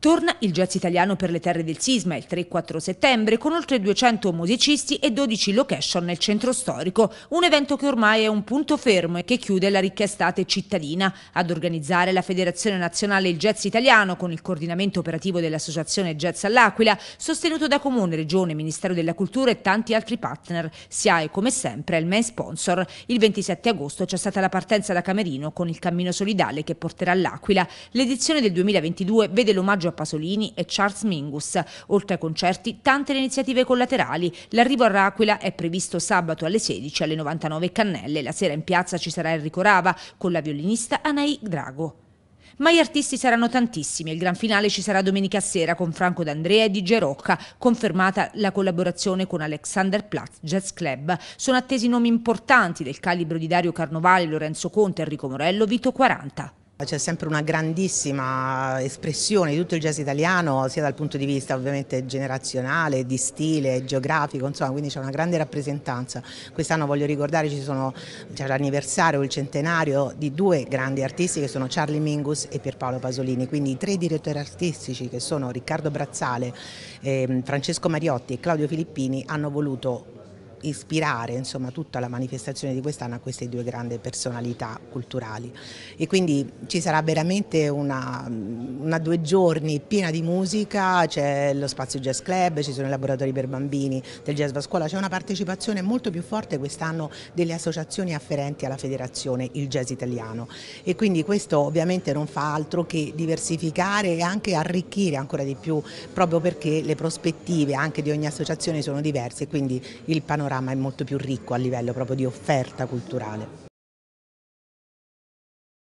Torna il jazz italiano per le terre del sisma il 3-4 settembre con oltre 200 musicisti e 12 location nel centro storico, un evento che ormai è un punto fermo e che chiude la ricca estate cittadina. Ad organizzare la Federazione Nazionale Il Jazz Italiano con il coordinamento operativo dell'Associazione Jazz all'Aquila, sostenuto da Comune, Regione, Ministero della Cultura e tanti altri partner. SIAE come sempre è il main sponsor. Il 27 agosto c'è stata la partenza da Camerino con il cammino solidale che porterà all'Aquila. L'edizione del 2022 vede l'omaggio a Pasolini e Charles Mingus. Oltre ai concerti, tante le iniziative collaterali. L'arrivo a Raquila è previsto sabato alle 16 alle 99 Cannelle. La sera in piazza ci sarà Enrico Rava con la violinista Anai Drago. Ma gli artisti saranno tantissimi. Il gran finale ci sarà domenica sera con Franco D'Andrea e DJ Rocca, confermata la collaborazione con Alexander Platz Jazz Club. Sono attesi nomi importanti del calibro di Dario Carnovale, Lorenzo Conte, Enrico Morello, Vito 40. C'è sempre una grandissima espressione di tutto il jazz italiano, sia dal punto di vista ovviamente generazionale, di stile, geografico, insomma, quindi c'è una grande rappresentanza. Quest'anno voglio ricordare c'è l'anniversario, il centenario di due grandi artisti che sono Charlie Mingus e Pierpaolo Pasolini, quindi i tre direttori artistici che sono Riccardo Brazzale, eh, Francesco Mariotti e Claudio Filippini hanno voluto ispirare insomma, tutta la manifestazione di quest'anno a queste due grandi personalità culturali e quindi ci sarà veramente una, una due giorni piena di musica, c'è lo spazio jazz club, ci sono i laboratori per bambini del jazz a scuola, c'è una partecipazione molto più forte quest'anno delle associazioni afferenti alla federazione il jazz italiano e quindi questo ovviamente non fa altro che diversificare e anche arricchire ancora di più proprio perché le prospettive anche di ogni associazione sono diverse e quindi il panorama panorama è molto più ricco a livello proprio di offerta culturale.